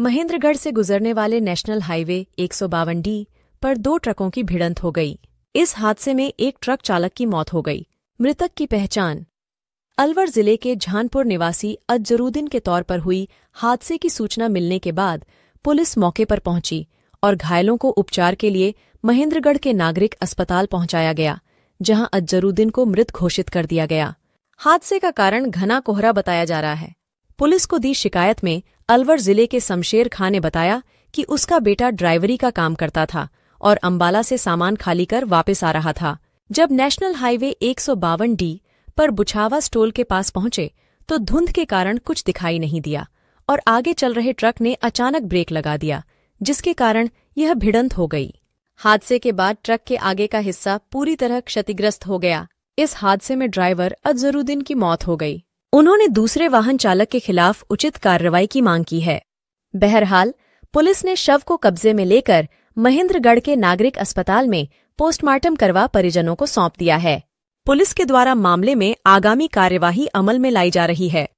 महेंद्रगढ़ से गुजरने वाले नेशनल हाईवे एक डी पर दो ट्रकों की भिड़ंत हो गई इस हादसे में एक ट्रक चालक की मौत हो गई मृतक की पहचान अलवर जिले के झानपुर निवासी अजरुद्दीन के तौर पर हुई हादसे की सूचना मिलने के बाद पुलिस मौके पर पहुंची और घायलों को उपचार के लिए महेंद्रगढ़ के नागरिक अस्पताल पहुंचाया गया जहां अजरुद्दीन को मृत घोषित कर दिया गया हादसे का कारण घना कोहरा बताया जा रहा है पुलिस को दी शिकायत में अलवर जिले के शमशेर खां ने बताया कि उसका बेटा ड्राइवरी का काम करता था और अंबाला से सामान खाली कर वापस आ रहा था जब नेशनल हाईवे एक डी पर बुछावा स्टोल के पास पहुंचे तो धुंध के कारण कुछ दिखाई नहीं दिया और आगे चल रहे ट्रक ने अचानक ब्रेक लगा दिया जिसके कारण यह भिड़ंत हो गई हादसे के बाद ट्रक के आगे का हिस्सा पूरी तरह क्षतिग्रस्त हो गया इस हादसे में ड्राइवर अजरुद्दीन की मौत हो गई उन्होंने दूसरे वाहन चालक के खिलाफ उचित कार्रवाई की मांग की है बहरहाल पुलिस ने शव को कब्जे में लेकर महेंद्रगढ़ के नागरिक अस्पताल में पोस्टमार्टम करवा परिजनों को सौंप दिया है पुलिस के द्वारा मामले में आगामी कार्यवाही अमल में लाई जा रही है